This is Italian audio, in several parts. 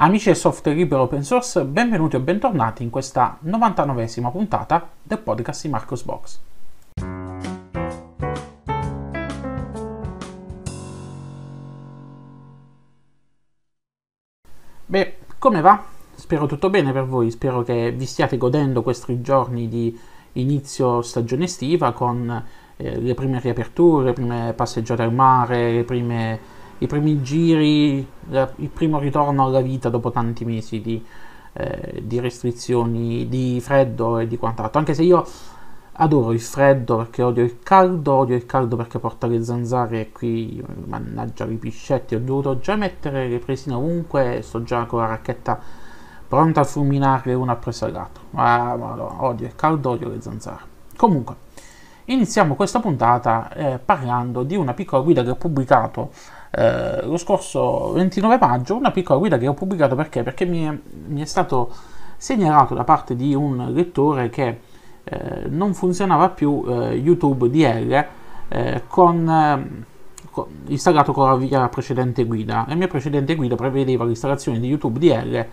Amici del software libero open source, benvenuti o bentornati in questa 99esima puntata del podcast di Marcos Box. Beh, come va? Spero tutto bene per voi, spero che vi stiate godendo questi giorni di inizio stagione estiva con eh, le prime riaperture, le prime passeggiate al mare, le prime i primi giri, la, il primo ritorno alla vita dopo tanti mesi di, eh, di restrizioni, di freddo e di quant'altro. Anche se io adoro il freddo perché odio il caldo, odio il caldo perché porta le zanzare e qui mannaggia i piscetti, ho dovuto già mettere le presine ovunque, sto già con la racchetta pronta a fulminarle una appresso l'altra. ma no, odio il caldo, odio le zanzare. Comunque, iniziamo questa puntata eh, parlando di una piccola guida che ho pubblicato eh, lo scorso 29 maggio una piccola guida che ho pubblicato perché? Perché mi è, mi è stato segnalato da parte di un lettore che eh, non funzionava più eh, YouTube DL eh, con, eh, con, installato con la via precedente guida. La mia precedente guida prevedeva l'installazione di YouTube DL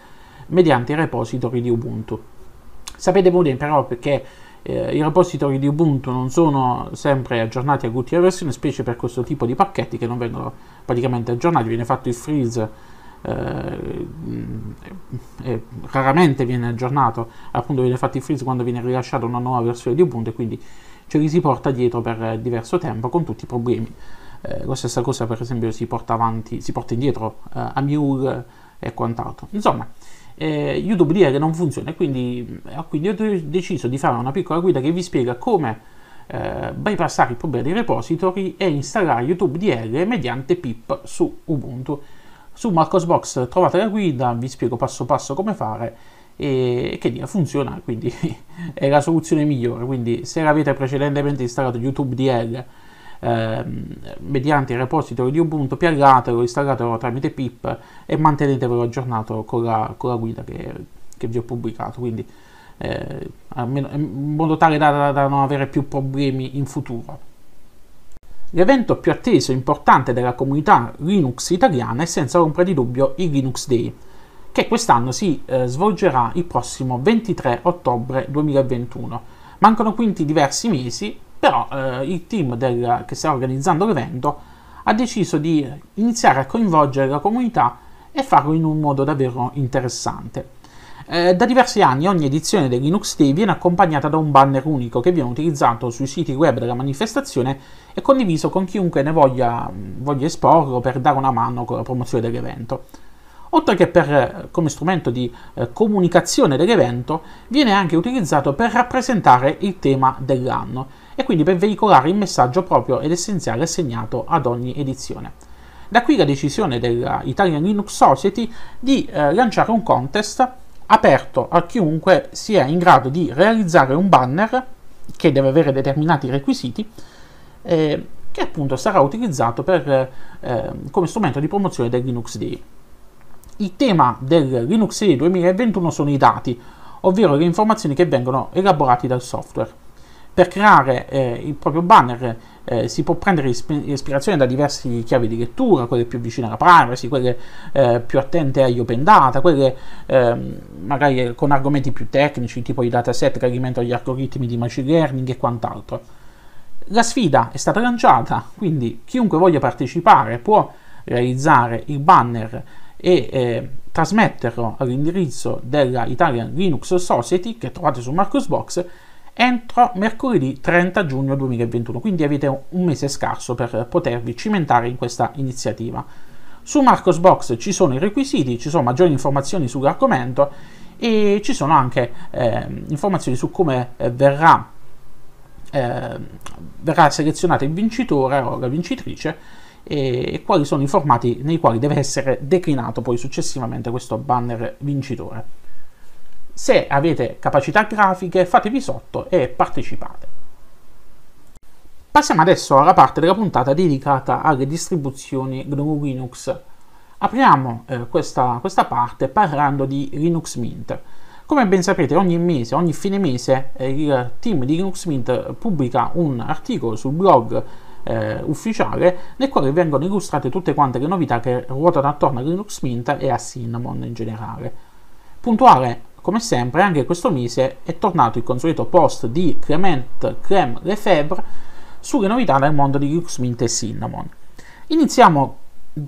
mediante i repository di Ubuntu. Sapete bene però perché eh, i repository di Ubuntu non sono sempre aggiornati a all'ultima versione, specie per questo tipo di pacchetti che non vengono praticamente aggiornati, viene fatto il freeze eh, eh, raramente viene aggiornato, appunto viene fatto il freeze quando viene rilasciata una nuova versione di Ubuntu e quindi ce li si porta dietro per diverso tempo con tutti i problemi. Eh, la stessa cosa per esempio si porta, avanti, si porta indietro eh, a Mule e quant'altro. Insomma, eh, YouTube dirà che non funziona e quindi, eh, quindi, ho deciso di fare una piccola guida che vi spiega come eh, bypassare il problema dei repository e installare YouTube DL mediante pip su Ubuntu. Su Marcosbox trovate la guida, vi spiego passo passo come fare e che dire funziona, quindi è la soluzione migliore, quindi se l'avete precedentemente installato YouTube DL Ehm, mediante il repository di Ubuntu, piallatelo, installatelo tramite pip e mantenetevelo aggiornato con la, con la guida che, che, vi ho pubblicato, quindi eh, almeno, in modo tale da, da, da non avere più problemi in futuro. L'evento più atteso e importante della comunità Linux italiana è senza ombra di dubbio il Linux Day, che quest'anno si eh, svolgerà il prossimo 23 ottobre 2021. Mancano quindi diversi mesi però eh, il team del, che sta organizzando l'evento ha deciso di iniziare a coinvolgere la comunità e farlo in un modo davvero interessante. Eh, da diversi anni ogni edizione del Linux Day viene accompagnata da un banner unico che viene utilizzato sui siti web della manifestazione e condiviso con chiunque ne voglia, voglia esporlo per dare una mano con la promozione dell'evento. Oltre che per, eh, come strumento di eh, comunicazione dell'evento, viene anche utilizzato per rappresentare il tema dell'anno e quindi per veicolare il messaggio proprio ed essenziale assegnato ad ogni edizione. Da qui la decisione dell'Italian Linux Society di eh, lanciare un contest aperto a chiunque sia in grado di realizzare un banner che deve avere determinati requisiti eh, che appunto sarà utilizzato per, eh, ehm, come strumento di promozione del Linux Day. Il tema del Linux Day 2021 sono i dati, ovvero le informazioni che vengono elaborate dal software per creare eh, il proprio banner eh, si può prendere ispirazione da diverse chiavi di lettura, quelle più vicine alla privacy, quelle eh, più attente agli open data, quelle ehm, magari eh, con argomenti più tecnici, tipo i dataset che alimentano gli algoritmi di machine learning e quant'altro. La sfida è stata lanciata, quindi chiunque voglia partecipare può realizzare il banner e eh, trasmetterlo all'indirizzo della Italian Linux Society che trovate su Marcosbox entro mercoledì 30 giugno 2021, quindi avete un mese scarso per potervi cimentare in questa iniziativa. Su Marcosbox ci sono i requisiti, ci sono maggiori informazioni sull'argomento e ci sono anche eh, informazioni su come eh, verrà, eh, verrà selezionato il vincitore o la vincitrice e, e quali sono i formati nei quali deve essere declinato poi successivamente questo banner vincitore. Se avete capacità grafiche fatevi sotto e partecipate. Passiamo adesso alla parte della puntata dedicata alle distribuzioni GNU Linux. Apriamo eh, questa, questa parte parlando di Linux Mint. Come ben sapete, ogni mese, ogni fine mese, eh, il team di Linux Mint pubblica un articolo sul blog eh, ufficiale nel quale vengono illustrate tutte quante le novità che ruotano attorno a Linux Mint e a Cinnamon in generale. Puntuale come sempre anche questo mese è tornato il consueto post di Clement Creme Lefebvre sulle novità nel mondo di Linux Mint e Cinnamon. Iniziamo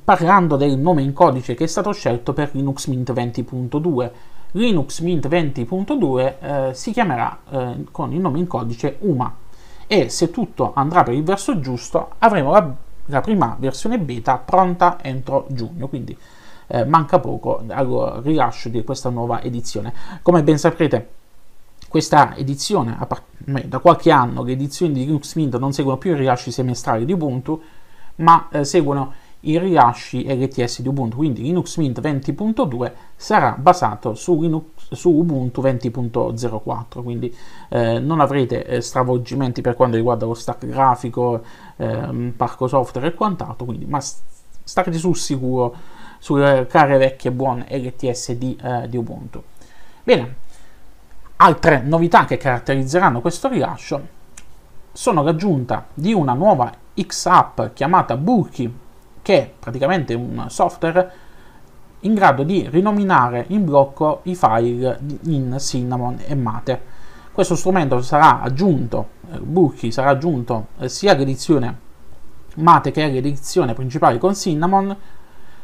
parlando del nome in codice che è stato scelto per Linux Mint 20.2. Linux Mint 20.2 eh, si chiamerà eh, con il nome in codice UMA e se tutto andrà per il verso giusto avremo la, la prima versione beta pronta entro giugno, quindi eh, manca poco al rilascio di questa nuova edizione. Come ben saprete, questa edizione, da qualche anno le edizioni di Linux Mint non seguono più i rilasci semestrali di Ubuntu, ma eh, seguono i rilasci LTS di Ubuntu, quindi Linux Mint 20.2 sarà basato su, Linux, su Ubuntu 20.04, quindi eh, non avrete eh, stravolgimenti per quanto riguarda lo stack grafico, ehm, parco software e quant'altro, quindi, ma starete sul sicuro sulle care vecchie buone LTS di, eh, di Ubuntu. Bene, altre novità che caratterizzeranno questo rilascio sono l'aggiunta di una nuova X-App chiamata Bulky, che è praticamente un software in grado di rinominare in blocco i file in Cinnamon e Mate. Questo strumento sarà aggiunto, eh, Bulky sarà aggiunto eh, sia all'edizione Mate che all'edizione principale con Cinnamon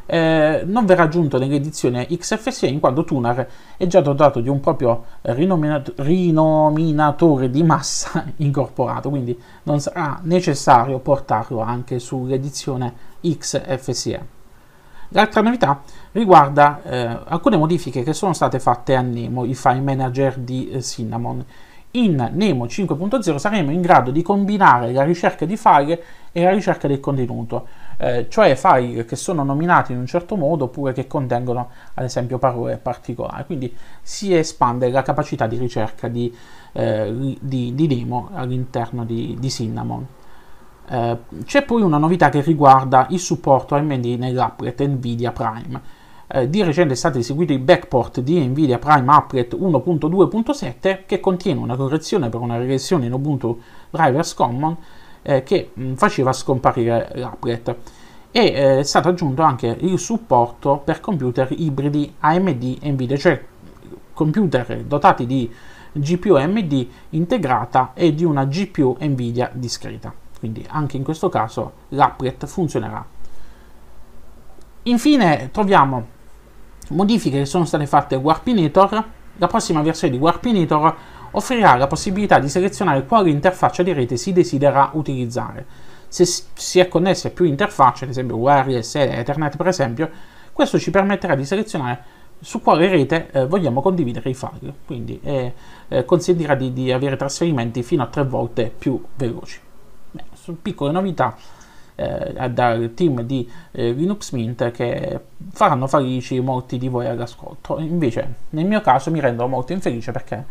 eh, non verrà aggiunto nell'edizione XFSE in quanto Tunar è già dotato di un proprio rinominato- rinominatore di massa incorporato, quindi non sarà necessario portarlo anche sull'edizione XFSE. L'altra novità riguarda eh, alcune modifiche che sono state fatte a Nemo, il file manager di eh, Cinnamon. In Nemo 5.0 saremo in grado di combinare la ricerca di file e la ricerca del contenuto eh, cioè file che sono nominati in un certo modo oppure che contengono ad esempio parole particolari. Quindi si espande la capacità di ricerca di, eh, di, di Nemo all'interno di, di Cinnamon. Eh, c'è poi una novità che riguarda il supporto AMD nell'applet NVIDIA Prime. Eh, di recente è stato eseguito il backport di NVIDIA Prime Applet 1.2.7 che contiene una correzione per una regressione in Ubuntu Drivers Common eh, che mh, mm, faceva scomparire l'applet. E eh, è stato aggiunto anche il supporto per computer ibridi AMD e Nvidia, cioè computer dotati di GPU AMD integrata e di una GPU Nvidia discreta. Quindi anche in questo caso l'applet funzionerà. Infine troviamo modifiche che sono state fatte a Warpinator. La prossima versione di Warpinator offrirà la possibilità di selezionare quale interfaccia di rete si desidera utilizzare. Se si è connessi a più interfacce, ad esempio wireless e Ethernet per esempio, questo ci permetterà di selezionare su quale rete eh, vogliamo condividere i file, quindi eh, eh consentirà di, di, avere trasferimenti fino a tre volte più veloci. Beh, sono piccole novità eh, dal team di eh, Linux Mint che faranno felici molti di voi all'ascolto, invece nel mio caso mi rendo molto infelice perché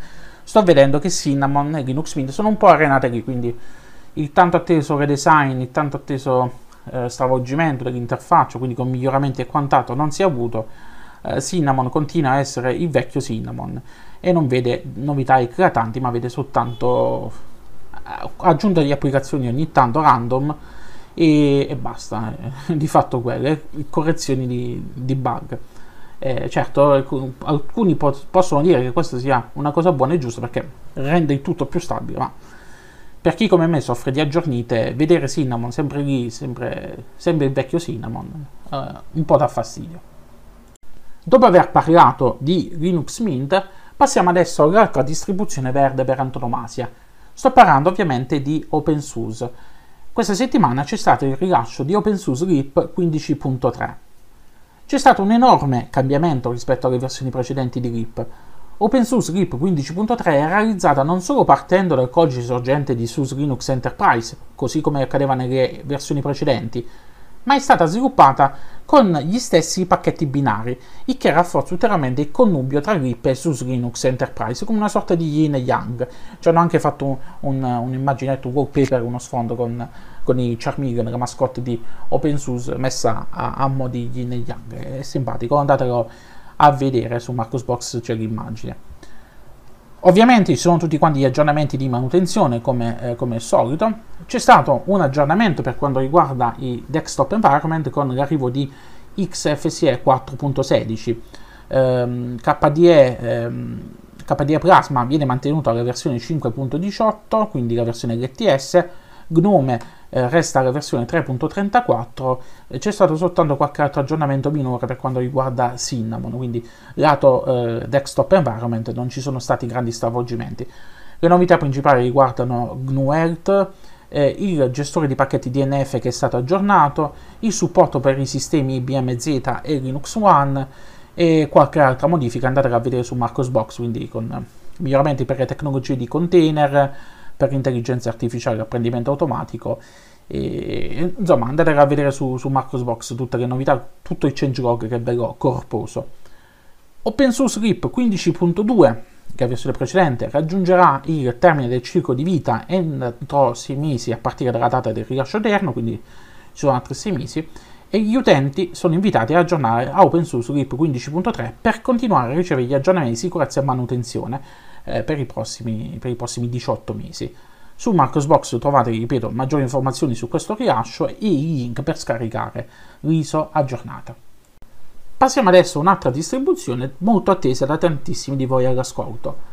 sto vedendo che Cinnamon e Linux Mint sono un po' arenate lì, quindi il tanto atteso redesign, il tanto atteso eh, stravolgimento dell'interfaccia, quindi con miglioramenti e quant'altro, non si è avuto. Eh, Cinnamon continua a essere il vecchio Cinnamon e non vede novità eclatanti, ma vede soltanto eh, aggiunta di applicazioni ogni tanto random e, e basta, di fatto quelle, correzioni di, di bug. Eh, certo, alcuni po- possono dire che questa sia una cosa buona e giusta perché rende il tutto più stabile, ma per chi come me soffre di aggiornite, vedere Cinnamon sempre lì, sempre, sempre il vecchio Cinnamon, eh, un po' dà fastidio. Dopo aver parlato di Linux Mint, passiamo adesso all'altra distribuzione verde per antonomasia. Sto parlando ovviamente di OpenSUSE. Questa settimana c'è stato il rilascio di OpenSUSE LIP 15.3 c'è stato un enorme cambiamento rispetto alle versioni precedenti di RIP. OpenSUSE RIP 15.3 è realizzata non solo partendo dal codice sorgente di SUSE Linux Enterprise, così come accadeva nelle versioni precedenti, ma è stata sviluppata con gli stessi pacchetti binari, il che rafforza ulteriormente il connubio tra RIP e SUSE Linux Enterprise, come una sorta di yin e yang. Ci hanno anche fatto un, un, un immaginetto wallpaper, uno sfondo con con i Charmeleon, la mascotte di OpenSUSE messa a, a mo' di Yin e Yang. È simpatico, andatelo a vedere su Marcosbox c'è l'immagine. Ovviamente ci sono tutti quanti gli aggiornamenti di manutenzione come, eh, come, al solito. C'è stato un aggiornamento per quanto riguarda i desktop environment con l'arrivo di XFSE 4.16. KDE, KDE Plasma viene mantenuto alla versione 5.18, quindi la versione LTS. Gnome eh, resta la versione 3.34, eh, c'è stato soltanto qualche altro aggiornamento minore per quanto riguarda Cinnamon, quindi lato eh, desktop environment non ci sono stati grandi stravolgimenti. Le novità principali riguardano GNU Health, eh, il gestore di pacchetti DNF che è stato aggiornato, il supporto per i sistemi IBM Z e Linux One e qualche altra modifica andatela a vedere su Marcosbox, quindi con miglioramenti per le tecnologie di container, per intelligenza artificiale, apprendimento automatico. E, insomma, andate a vedere su, su Marcosbox tutte le novità, tutto il changelog che è bello corposo. Open Source RIP 15.2, che è versione precedente, raggiungerà il termine del ciclo di vita entro 6 mesi a partire dalla data del rilascio eterno, quindi ci sono altri 6 mesi, e gli utenti sono invitati ad aggiornare a Open Source RIP 15.3 per continuare a ricevere gli aggiornamenti di sicurezza e manutenzione eh, per, i prossimi, per i prossimi 18 mesi. Su Marcosbox trovate, ripeto, maggiori informazioni su questo rilascio e i link per scaricare l'ISO aggiornata. Passiamo adesso a un'altra distribuzione molto attesa da tantissimi di voi all'ascolto.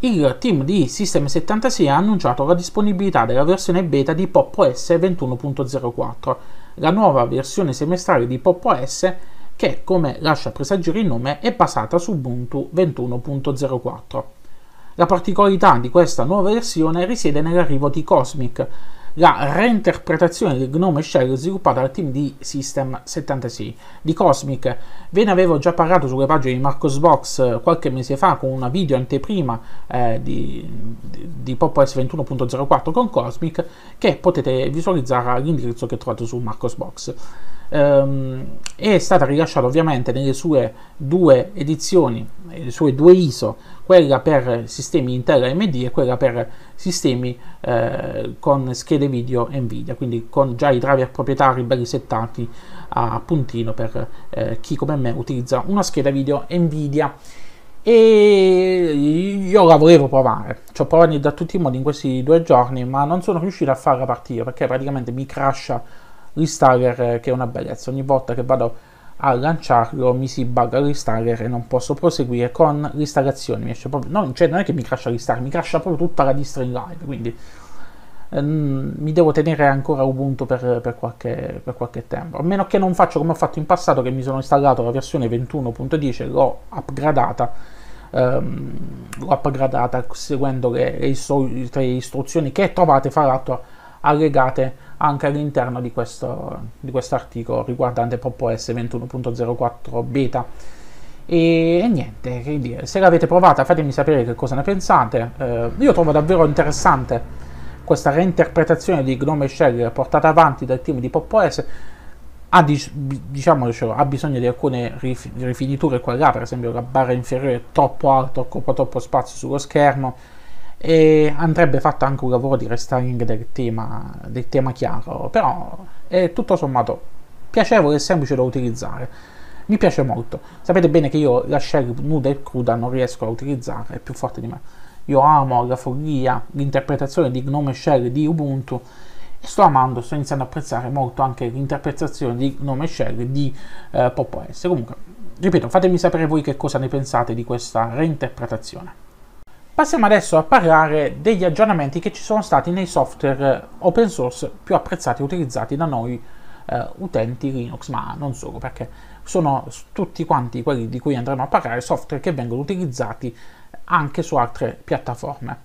Il team di System76 ha annunciato la disponibilità della versione beta di Pop OS 21.04, la nuova versione semestrale di Pop OS che, come lascia presagire il nome, è basata su Ubuntu 21.04. La particolarità di questa nuova versione risiede nell'arrivo di Cosmic, la reinterpretazione del Gnome Shell sviluppata dal team di System 76. Di Cosmic ve ne avevo già parlato sulle pagine di Marcosbox eh, qualche mese fa con una video anteprima eh, di, di Pop s 21.04 con Cosmic che potete visualizzare all'indirizzo che trovate su Marcosbox. Um, ehm, è stata rilasciata ovviamente nelle sue due edizioni, eh, le sue due ISO quella per sistemi Intel AMD e quella per sistemi eh, con schede video Nvidia, quindi con già i driver proprietari belli settati a puntino per eh, chi come me utilizza una scheda video Nvidia e io la volevo provare, ci ho provato da tutti i modi in questi due giorni, ma non sono riuscito a farla partire perché praticamente mi crasha l'installer eh, che è una bellezza ogni volta che vado a lanciarlo mi si bugga l'installer e non posso proseguire con l'installazione. Mi proprio, non, cioè non è che mi crasha l'installer, mi crasha proprio tutta la distro in live, quindi ehm, mi devo tenere ancora Ubuntu per, per, qualche, per, qualche, tempo. A meno che non faccio come ho fatto in passato, che mi sono installato la versione 21.10 l'ho upgradata. Ehm, l'ho upgradata seguendo le, le, le istruzioni che trovate fra l'altro allegate anche all'interno di questo di articolo riguardante s 21.04 beta. E, e, niente, che dire, se l'avete provata fatemi sapere che cosa ne pensate. Eh, io trovo davvero interessante questa reinterpretazione di Gnome Shell portata avanti dal team di PopOS. Ha, diciamocelo, ha bisogno di alcune rifiniture qua e là, per esempio la barra inferiore è troppo alta, occupa troppo spazio sullo schermo, e andrebbe fatto anche un lavoro di restyling del tema, del tema chiaro, però è tutto sommato piacevole e semplice da utilizzare. Mi piace molto. Sapete bene che io la shell nuda e cruda non riesco a utilizzare, è più forte di me. Io amo la follia, l'interpretazione di Gnome Shell di Ubuntu e sto amando, sto iniziando a apprezzare molto anche l'interpretazione di Gnome Shell di eh, Pop OS. Comunque, ripeto, fatemi sapere voi che cosa ne pensate di questa reinterpretazione. Passiamo adesso a parlare degli aggiornamenti che ci sono stati nei software eh, open source più apprezzati e utilizzati da noi eh, utenti Linux, ma non solo, perché sono tutti quanti quelli di cui andremo a parlare software che vengono utilizzati anche su altre piattaforme.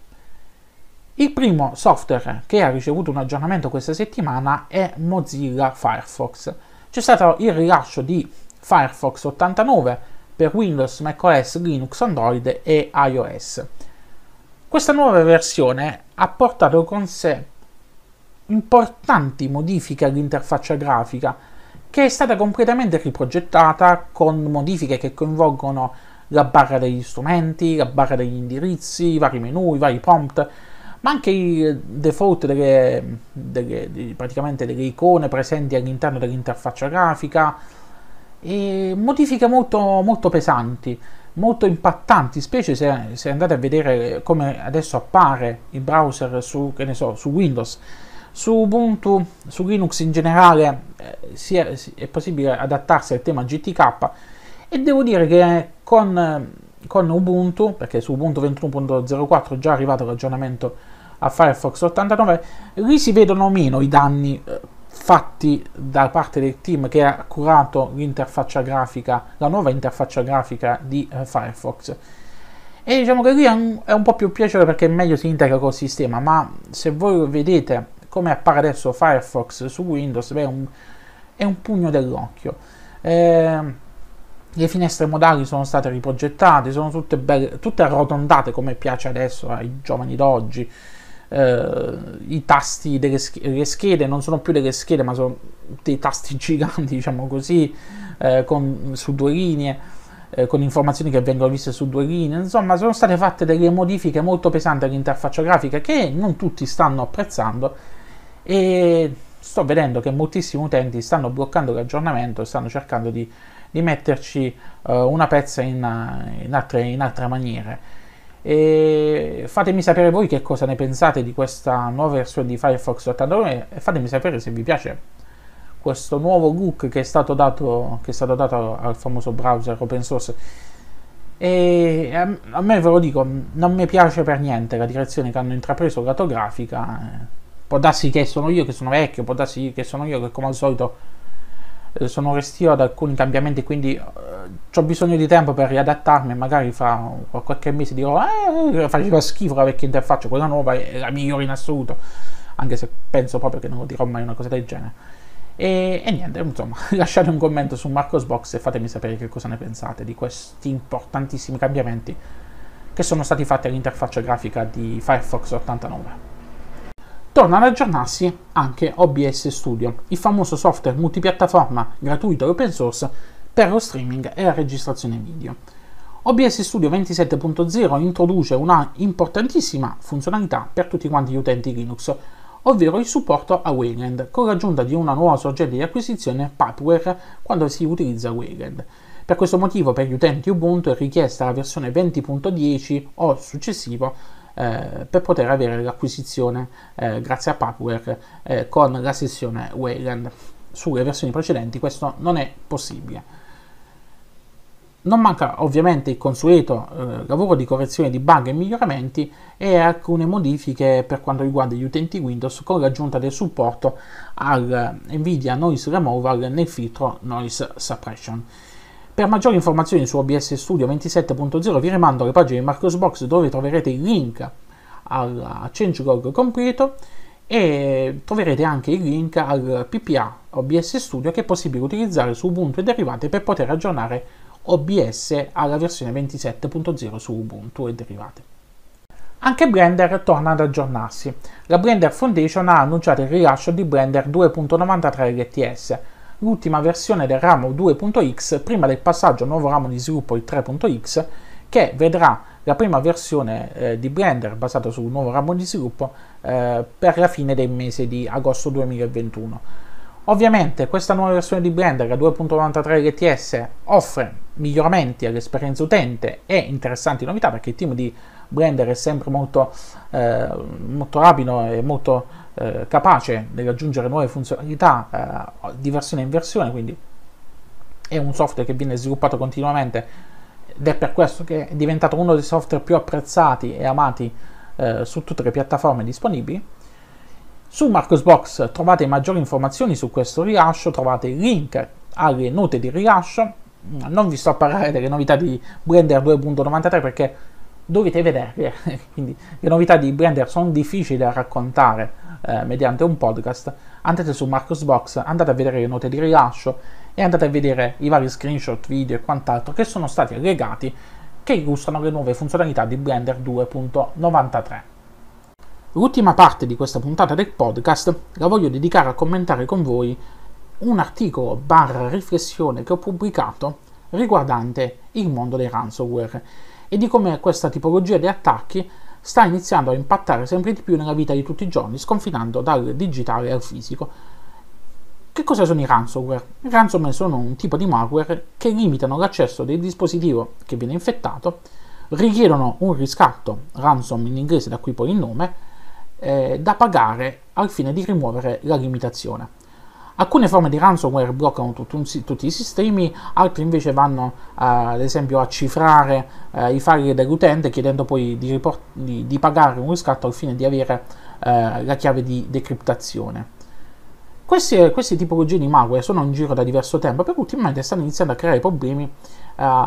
Il primo software che ha ricevuto un aggiornamento questa settimana è Mozilla Firefox. C'è stato il rilascio di Firefox 89 per Windows, macOS, Linux, Android e iOS. Questa nuova versione ha portato con sé importanti modifiche all'interfaccia grafica che è stata completamente riprogettata con modifiche che coinvolgono la barra degli strumenti, la barra degli indirizzi, i vari menu, i vari prompt, ma anche i default delle, delle, praticamente delle icone presenti all'interno dell'interfaccia grafica e modifiche molto, molto pesanti molto impattanti, specie se, se, andate a vedere come adesso appare il browser su, so, su Windows, su Ubuntu, su Linux in generale eh, si è, si è, possibile adattarsi al tema GTK e devo dire che con, con Ubuntu, perché su Ubuntu 21.04 è già arrivato l'aggiornamento a Firefox 89, lì si vedono meno i danni eh, fatti da parte del team che ha curato l'interfaccia grafica, la nuova interfaccia grafica di eh, Firefox. E diciamo che lì è un, è un, po' più piacevole perché meglio si integra col sistema, ma se voi vedete come appare adesso Firefox su Windows, beh, è, un, è un pugno dell'occhio. Eh, le finestre modali sono state riprogettate, sono tutte, belle, tutte arrotondate come piace adesso ai giovani d'oggi eh, i tasti delle sch- schede, non sono più delle schede ma sono dei tasti giganti, diciamo così, eh, con, su due linee, eh, con informazioni che vengono viste su due linee, insomma sono state fatte delle modifiche molto pesanti all'interfaccia grafica che non tutti stanno apprezzando e sto vedendo che moltissimi utenti stanno bloccando l'aggiornamento e stanno cercando di, di metterci uh, una pezza in, in, altre, in altre maniere. E fatemi sapere voi che cosa ne pensate di questa nuova versione di Firefox 89 e fatemi sapere se vi piace questo nuovo look che è stato dato, è stato dato al famoso browser open source. E ehm, a me ve lo dico, non mi piace per niente la direzione che hanno intrapreso la grafica. Eh. Può darsi che sono io che sono vecchio, può darsi che sono io che come al solito eh, sono restio ad alcuni cambiamenti, quindi eh, ho bisogno di tempo per riadattarmi. Magari fra qualche mese dirò: eh, faceva schifo la vecchia interfaccia, quella nuova è la migliore in assoluto. Anche se penso proprio che non lo dirò mai una cosa del genere. E, e niente, insomma, lasciate un commento su Marcosbox e fatemi sapere che cosa ne pensate di questi importantissimi cambiamenti che sono stati fatti all'interfaccia grafica di Firefox 89 torna ad aggiornarsi anche OBS Studio, il famoso software multipiattaforma gratuito e open source per lo streaming e la registrazione video. OBS Studio 27.0 introduce una importantissima funzionalità per tutti quanti gli utenti Linux, ovvero il supporto a Wayland, con l'aggiunta di una nuova sorgente di acquisizione Pipeware quando si utilizza Wayland. Per questo motivo per gli utenti Ubuntu è richiesta la versione 20.10 o successivo eh, per poter avere l'acquisizione eh, grazie a Paperware eh, con la sessione Wayland. Sulle versioni precedenti questo non è possibile. Non manca ovviamente il consueto eh, lavoro di correzione di bug e miglioramenti e alcune modifiche per quanto riguarda gli utenti Windows con l'aggiunta del supporto al Nvidia Noise Removal nel filtro Noise Suppression. Per maggiori informazioni su OBS Studio 27.0 vi rimando alle pagine di Marcosbox dove troverete il link al changelog completo e troverete anche il link al PPA OBS Studio che è possibile utilizzare su Ubuntu e derivati per poter aggiornare OBS alla versione 27.0 su Ubuntu e derivati. Anche Blender torna ad aggiornarsi. La Blender Foundation ha annunciato il rilascio di Blender 2.93 LTS, l'ultima versione del ramo 2.x prima del passaggio al nuovo ramo di sviluppo il 3.x che vedrà la prima versione eh, di Blender basata sul nuovo ramo di sviluppo eh, per la fine del mese di agosto 2021. Ovviamente questa nuova versione di Blender, la 2.93 LTS, offre miglioramenti all'esperienza utente e interessanti novità perché il team di Blender è sempre molto, eh, molto rapido e molto eh, capace di aggiungere nuove funzionalità eh, di versione in versione, quindi è un software che viene sviluppato continuamente ed è per questo che è diventato uno dei software più apprezzati e amati eh, su tutte le piattaforme disponibili. Su Marcosbox trovate maggiori informazioni su questo rilascio, trovate il link alle note di rilascio. Non vi sto a parlare delle novità di Blender 2.93 perché dovete vederle, quindi le novità di Blender sono difficili da raccontare eh, mediante un podcast, andate su Marcosbox, andate a vedere le note di rilascio e andate a vedere i vari screenshot, video e quant'altro che sono stati allegati che illustrano le nuove funzionalità di Blender 2.93. L'ultima parte di questa puntata del podcast la voglio dedicare a commentare con voi un articolo barra riflessione che ho pubblicato riguardante il mondo dei ransomware e di come questa tipologia di attacchi sta iniziando a impattare sempre di più nella vita di tutti i giorni, sconfinando dal digitale al fisico. Che cosa sono i ransomware? I ransomware sono un tipo di malware che limitano l'accesso del dispositivo che viene infettato, richiedono un riscatto, ransom in inglese da qui poi il nome, eh, da pagare al fine di rimuovere la limitazione. Alcune forme di ransomware bloccano un, tutti i sistemi, altre invece vanno a, eh, ad esempio a cifrare eh, i file dell'utente chiedendo poi di, di, di, pagare un riscatto al fine di avere eh, la chiave di decriptazione. Queste, queste tipologie di malware sono in giro da diverso tempo, però ultimamente stanno iniziando a creare problemi eh,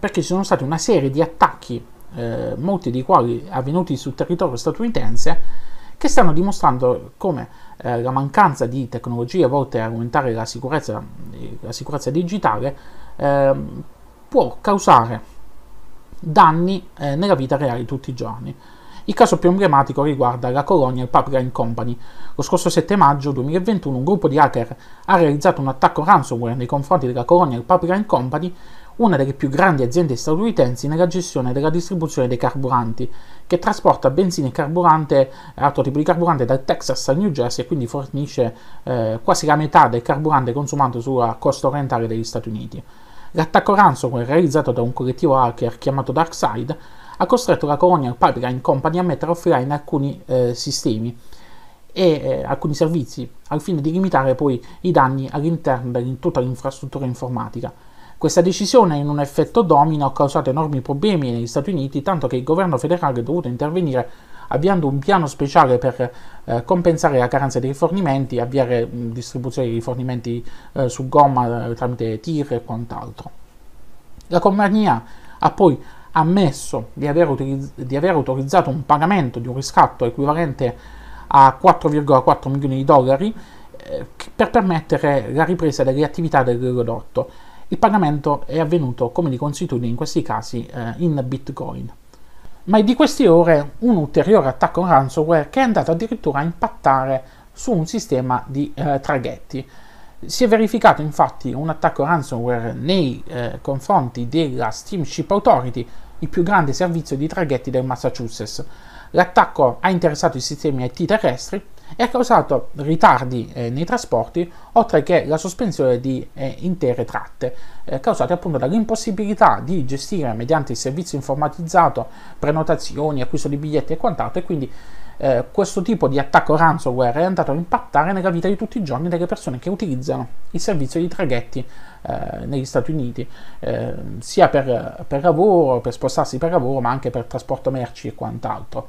perché ci sono stati una serie di attacchi, eh, molti dei quali avvenuti sul territorio statunitense, che stanno dimostrando come eh, la mancanza di tecnologie volte a aumentare la sicurezza, eh, la sicurezza digitale eh, può causare danni eh, nella vita reale tutti i giorni. Il caso più emblematico riguarda la colonia Pipeline Company. Lo scorso 7 maggio 2021 un gruppo di hacker ha realizzato un attacco ransomware nei confronti della colonia Pipeline Company, una delle più grandi aziende statunitensi nella gestione della distribuzione dei carburanti, che trasporta benzina e carburante, altro tipo di carburante, dal Texas al New Jersey e quindi fornisce eh, quasi la metà del carburante consumato sulla costa orientale degli Stati Uniti. L'attacco ransomware realizzato da un collettivo hacker chiamato DarkSide ha costretto la Colonial Pipeline Company a mettere offline alcuni eh, sistemi e eh, alcuni servizi al fine di limitare poi i danni all'interno di tutta l'infrastruttura informatica. Questa decisione in un effetto domino ha causato enormi problemi negli Stati Uniti, tanto che il governo federale è dovuto intervenire avviando un piano speciale per eh, compensare la carenza dei rifornimenti, avviare mh, distribuzione di rifornimenti eh, su gomma eh, tramite tir e quant'altro. La compagnia ha poi ammesso di aver, utilizz- di aver autorizzato un pagamento di un riscatto equivalente a 4,4 milioni di dollari eh, per permettere la ripresa delle attività dell'erodotto il pagamento è avvenuto come di consuetudine in questi casi eh, in Bitcoin. Ma è di queste ore un ulteriore attacco ransomware che è andato addirittura a impattare su un sistema di eh, traghetti. Si è verificato infatti un attacco ransomware nei eh, confronti della Steamship Authority, il più grande servizio di traghetti del Massachusetts. L'attacco ha interessato i sistemi IT terrestri, e ha causato ritardi eh, nei trasporti, oltre che la sospensione di eh, intere tratte, eh, causate appunto dall'impossibilità di gestire mediante il servizio informatizzato prenotazioni, acquisto di biglietti e quant'altro, e quindi eh, questo tipo di attacco ransomware è andato a impattare nella vita di tutti i giorni delle persone che utilizzano il servizio di traghetti eh, negli Stati Uniti, eh, sia per, per lavoro, per spostarsi per lavoro, ma anche per trasporto merci e quant'altro.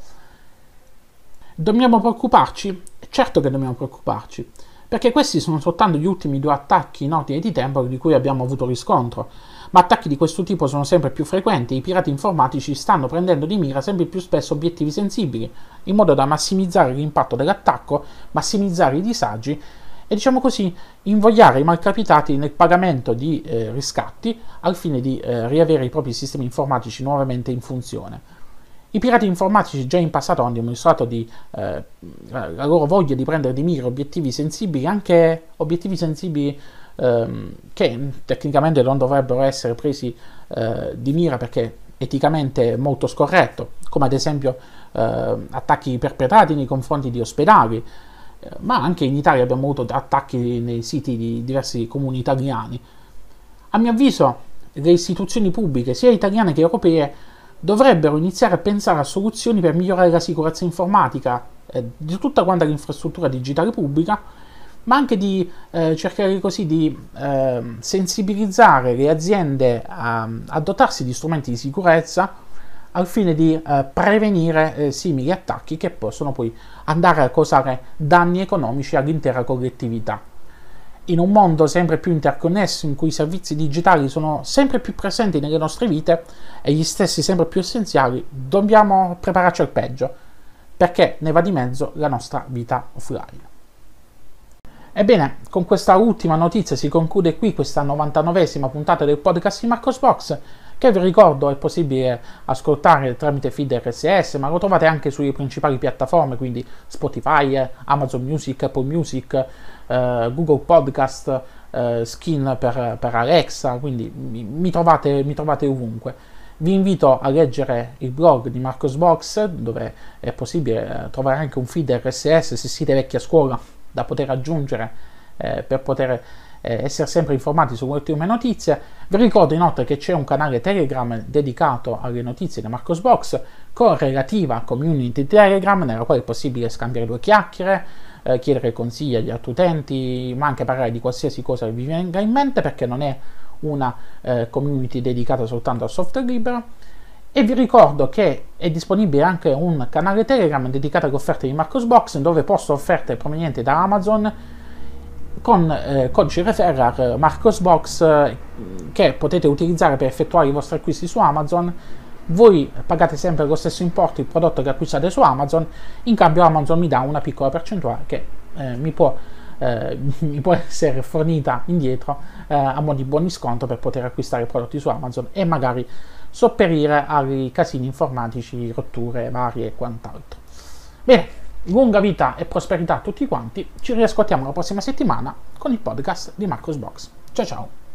Dobbiamo preoccuparci? Certo che dobbiamo preoccuparci, perché questi sono soltanto gli ultimi due attacchi in ordine di tempo di cui abbiamo avuto riscontro. Ma attacchi di questo tipo sono sempre più frequenti e i pirati informatici stanno prendendo di mira sempre più spesso obiettivi sensibili, in modo da massimizzare l'impatto dell'attacco, massimizzare i disagi e diciamo così invogliare i malcapitati nel pagamento di eh, riscatti al fine di eh, riavere i propri sistemi informatici nuovamente in funzione. I pirati informatici già in passato hanno dimostrato di, eh, la loro voglia di prendere di mira obiettivi sensibili, anche obiettivi sensibili ehm, che tecnicamente non dovrebbero essere presi eh, di mira perché eticamente molto scorretto, come ad esempio eh, attacchi perpetrati nei confronti di ospedali, eh, ma anche in Italia abbiamo avuto attacchi nei siti di diversi comuni italiani. A mio avviso le istituzioni pubbliche, sia italiane che europee, dovrebbero iniziare a pensare a soluzioni per migliorare la sicurezza informatica eh, di tutta quanta l'infrastruttura digitale pubblica, ma anche di eh, cercare così di eh, sensibilizzare le aziende a, a, dotarsi di strumenti di sicurezza al fine di eh, prevenire eh, simili attacchi che possono poi andare a causare danni economici all'intera collettività in un mondo sempre più interconnesso in cui i servizi digitali sono sempre più presenti nelle nostre vite e gli stessi sempre più essenziali, dobbiamo prepararci al peggio, perché ne va di mezzo la nostra vita offline. Ebbene, con questa ultima notizia si conclude qui questa 99esima puntata del podcast di Marcos Box che vi ricordo è possibile ascoltare tramite feed RSS, ma lo trovate anche sulle principali piattaforme, quindi Spotify, Amazon Music, Apple Music, eh, Google Podcast, eh, Skin per, per, Alexa, quindi mi, mi, trovate, mi trovate ovunque. Vi invito a leggere il blog di Marcosbox, dove è possibile eh, trovare anche un feed RSS se siete vecchia scuola da poter aggiungere eh, per poter eh, essere sempre informati su ultime notizie. Vi ricordo inoltre che c'è un canale Telegram dedicato alle notizie di Marcos Box con relativa community Telegram nella quale è possibile scambiare due chiacchiere, eh, chiedere consigli agli altri utenti, ma anche parlare di qualsiasi cosa vi venga in mente perché non è una eh, community dedicata soltanto al software libero. E vi ricordo che è disponibile anche un canale Telegram dedicato alle offerte di Marcos Box dove posto offerte provenienti da Amazon, con eh, codice referral Marcosbox eh, che potete utilizzare per effettuare i vostri acquisti su Amazon voi pagate sempre lo stesso importo il prodotto che acquistate su Amazon in cambio Amazon mi dà una piccola percentuale che eh, mi, può, eh, mi, può, essere fornita indietro eh, a mo' di buon sconto per poter acquistare i prodotti su Amazon e magari sopperire ai casini informatici, rotture varie e quant'altro bene lunga vita e prosperità a tutti quanti. Ci riascoltiamo la prossima settimana con il podcast di Marcos Box. Ciao ciao!